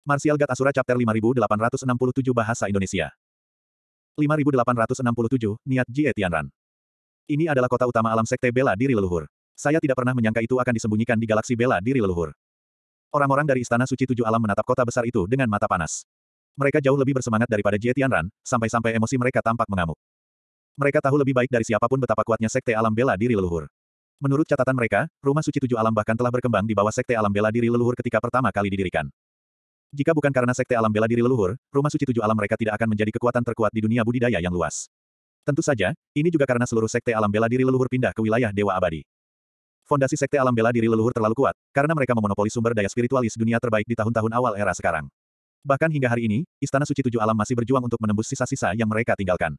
Martial God Asura Chapter 5867 Bahasa Indonesia 5867, Niat Jie Tianran Ini adalah kota utama alam sekte bela diri leluhur. Saya tidak pernah menyangka itu akan disembunyikan di galaksi bela diri leluhur. Orang-orang dari Istana Suci Tujuh Alam menatap kota besar itu dengan mata panas. Mereka jauh lebih bersemangat daripada Jie Tianran, sampai-sampai emosi mereka tampak mengamuk. Mereka tahu lebih baik dari siapapun betapa kuatnya sekte alam bela diri leluhur. Menurut catatan mereka, rumah suci tujuh alam bahkan telah berkembang di bawah sekte alam bela diri leluhur ketika pertama kali didirikan. Jika bukan karena sekte alam bela diri leluhur, rumah suci tujuh alam mereka tidak akan menjadi kekuatan terkuat di dunia budidaya yang luas. Tentu saja, ini juga karena seluruh sekte alam bela diri leluhur pindah ke wilayah Dewa Abadi. Fondasi sekte alam bela diri leluhur terlalu kuat, karena mereka memonopoli sumber daya spiritualis dunia terbaik di tahun-tahun awal era sekarang. Bahkan hingga hari ini, Istana Suci Tujuh Alam masih berjuang untuk menembus sisa-sisa yang mereka tinggalkan.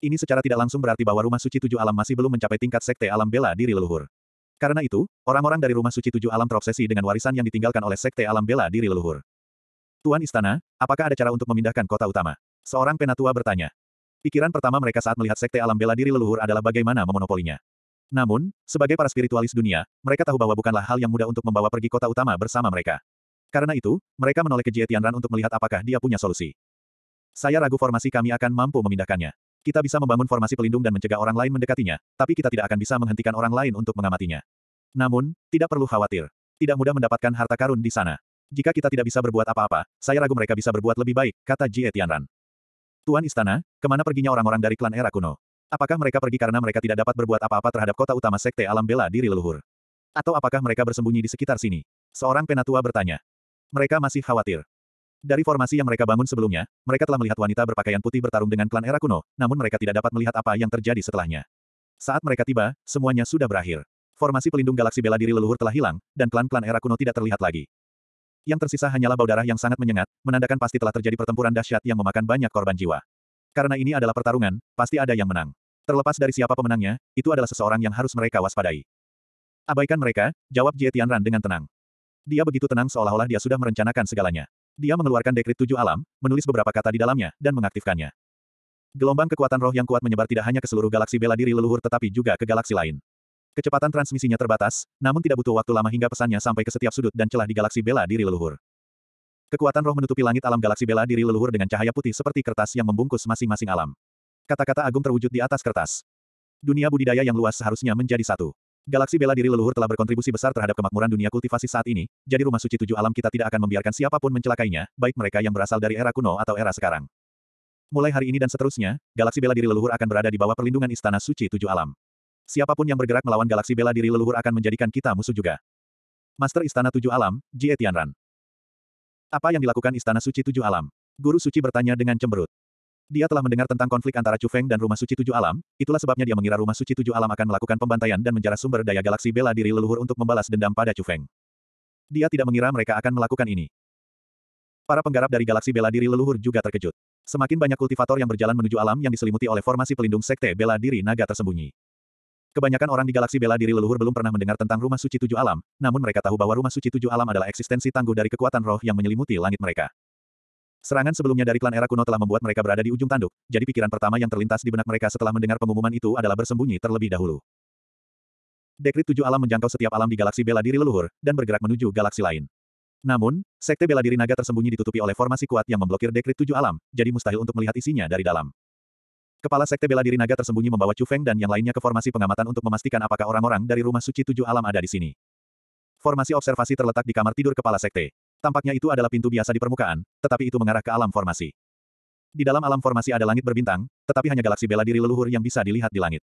Ini secara tidak langsung berarti bahwa rumah suci Tujuh Alam masih belum mencapai tingkat sekte alam bela diri leluhur. Karena itu, orang-orang dari rumah suci Tujuh Alam terobsesi dengan warisan yang ditinggalkan oleh sekte alam bela diri leluhur. Tuan Istana, apakah ada cara untuk memindahkan kota utama? Seorang penatua bertanya. Pikiran pertama mereka saat melihat sekte alam bela diri leluhur adalah bagaimana memonopolinya. Namun, sebagai para spiritualis dunia, mereka tahu bahwa bukanlah hal yang mudah untuk membawa pergi kota utama bersama mereka. Karena itu, mereka menoleh ke Jie Tianran untuk melihat apakah dia punya solusi. Saya ragu formasi kami akan mampu memindahkannya. Kita bisa membangun formasi pelindung dan mencegah orang lain mendekatinya, tapi kita tidak akan bisa menghentikan orang lain untuk mengamatinya. Namun, tidak perlu khawatir. Tidak mudah mendapatkan harta karun di sana. Jika kita tidak bisa berbuat apa-apa, saya ragu mereka bisa berbuat lebih baik, kata Jie Tianran. Tuan Istana, kemana perginya orang-orang dari klan era kuno? Apakah mereka pergi karena mereka tidak dapat berbuat apa-apa terhadap kota utama sekte alam bela diri leluhur? Atau apakah mereka bersembunyi di sekitar sini? Seorang penatua bertanya. Mereka masih khawatir. Dari formasi yang mereka bangun sebelumnya, mereka telah melihat wanita berpakaian putih bertarung dengan klan era kuno, namun mereka tidak dapat melihat apa yang terjadi setelahnya. Saat mereka tiba, semuanya sudah berakhir. Formasi pelindung galaksi bela diri leluhur telah hilang, dan klan-klan era kuno tidak terlihat lagi. Yang tersisa hanyalah bau darah yang sangat menyengat, menandakan pasti telah terjadi pertempuran dahsyat yang memakan banyak korban jiwa. Karena ini adalah pertarungan, pasti ada yang menang. Terlepas dari siapa pemenangnya, itu adalah seseorang yang harus mereka waspadai. Abaikan mereka, jawab Jie Tianran dengan tenang. Dia begitu tenang seolah-olah dia sudah merencanakan segalanya. Dia mengeluarkan dekrit tujuh alam, menulis beberapa kata di dalamnya, dan mengaktifkannya. Gelombang kekuatan roh yang kuat menyebar tidak hanya ke seluruh galaksi bela diri leluhur tetapi juga ke galaksi lain. Kecepatan transmisinya terbatas, namun tidak butuh waktu lama hingga pesannya sampai ke setiap sudut dan celah di galaksi bela diri leluhur. Kekuatan roh menutupi langit alam galaksi bela diri leluhur dengan cahaya putih seperti kertas yang membungkus masing-masing alam. Kata-kata agung terwujud di atas kertas. Dunia budidaya yang luas seharusnya menjadi satu. Galaksi bela diri leluhur telah berkontribusi besar terhadap kemakmuran dunia kultivasi saat ini, jadi rumah suci tujuh alam kita tidak akan membiarkan siapapun mencelakainya, baik mereka yang berasal dari era kuno atau era sekarang. Mulai hari ini dan seterusnya, galaksi bela diri leluhur akan berada di bawah perlindungan istana suci tujuh alam. Siapapun yang bergerak melawan galaksi bela diri leluhur akan menjadikan kita musuh juga. Master Istana Tujuh Alam, Jie Tianran. Apa yang dilakukan Istana Suci Tujuh Alam? Guru Suci bertanya dengan cemberut. Dia telah mendengar tentang konflik antara Chu Feng dan Rumah Suci Tujuh Alam, itulah sebabnya dia mengira Rumah Suci Tujuh Alam akan melakukan pembantaian dan menjarah sumber daya galaksi bela diri leluhur untuk membalas dendam pada Chu Feng. Dia tidak mengira mereka akan melakukan ini. Para penggarap dari galaksi bela diri leluhur juga terkejut. Semakin banyak kultivator yang berjalan menuju alam yang diselimuti oleh formasi pelindung sekte bela diri naga tersembunyi. Kebanyakan orang di galaksi bela diri leluhur belum pernah mendengar tentang rumah suci tujuh alam, namun mereka tahu bahwa rumah suci tujuh alam adalah eksistensi tangguh dari kekuatan roh yang menyelimuti langit mereka. Serangan sebelumnya dari klan era kuno telah membuat mereka berada di ujung tanduk, jadi pikiran pertama yang terlintas di benak mereka setelah mendengar pengumuman itu adalah bersembunyi terlebih dahulu. Dekrit tujuh alam menjangkau setiap alam di galaksi bela diri leluhur, dan bergerak menuju galaksi lain. Namun, sekte bela diri naga tersembunyi ditutupi oleh formasi kuat yang memblokir dekrit tujuh alam, jadi mustahil untuk melihat isinya dari dalam. Kepala Sekte Bela Diri Naga tersembunyi membawa Chu Feng dan yang lainnya ke formasi pengamatan untuk memastikan apakah orang-orang dari rumah suci tujuh alam ada di sini. Formasi observasi terletak di kamar tidur Kepala Sekte. Tampaknya itu adalah pintu biasa di permukaan, tetapi itu mengarah ke alam formasi. Di dalam alam formasi ada langit berbintang, tetapi hanya galaksi bela diri leluhur yang bisa dilihat di langit.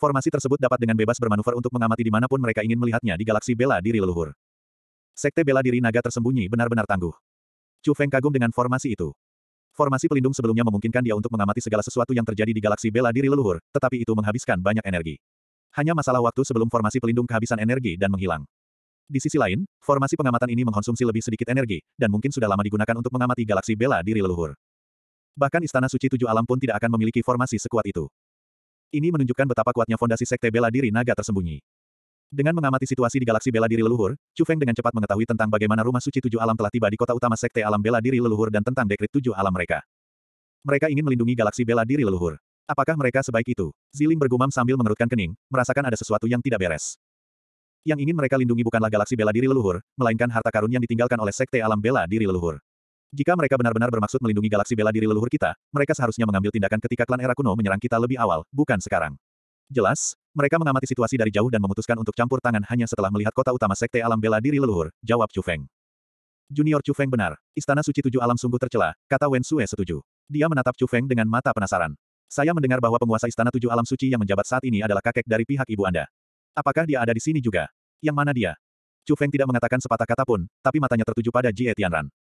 Formasi tersebut dapat dengan bebas bermanuver untuk mengamati dimanapun mereka ingin melihatnya di galaksi bela diri leluhur. Sekte bela diri naga tersembunyi benar-benar tangguh. Chu Feng kagum dengan formasi itu. Formasi pelindung sebelumnya memungkinkan dia untuk mengamati segala sesuatu yang terjadi di galaksi bela diri leluhur, tetapi itu menghabiskan banyak energi. Hanya masalah waktu sebelum formasi pelindung kehabisan energi dan menghilang. Di sisi lain, formasi pengamatan ini mengkonsumsi lebih sedikit energi, dan mungkin sudah lama digunakan untuk mengamati galaksi bela diri leluhur. Bahkan Istana Suci Tujuh Alam pun tidak akan memiliki formasi sekuat itu. Ini menunjukkan betapa kuatnya fondasi sekte bela diri naga tersembunyi. Dengan mengamati situasi di galaksi bela diri leluhur, Chu Feng dengan cepat mengetahui tentang bagaimana rumah suci tujuh alam telah tiba di kota utama sekte alam bela diri leluhur dan tentang dekrit tujuh alam mereka. Mereka ingin melindungi galaksi bela diri leluhur. Apakah mereka sebaik itu? Ziling bergumam sambil mengerutkan kening, merasakan ada sesuatu yang tidak beres. Yang ingin mereka lindungi bukanlah galaksi bela diri leluhur, melainkan harta karun yang ditinggalkan oleh sekte alam bela diri leluhur. Jika mereka benar-benar bermaksud melindungi galaksi bela diri leluhur kita, mereka seharusnya mengambil tindakan ketika klan era kuno menyerang kita lebih awal, bukan sekarang. Jelas, mereka mengamati situasi dari jauh dan memutuskan untuk campur tangan hanya setelah melihat kota utama Sekte Alam Bela Diri Leluhur, jawab Chu Feng. Junior Chu Feng benar, Istana Suci Tujuh Alam sungguh tercela, kata Wen Sue setuju. Dia menatap Chu Feng dengan mata penasaran. Saya mendengar bahwa penguasa Istana Tujuh Alam Suci yang menjabat saat ini adalah kakek dari pihak ibu Anda. Apakah dia ada di sini juga? Yang mana dia? Chu Feng tidak mengatakan sepatah kata pun, tapi matanya tertuju pada Jie Tianran.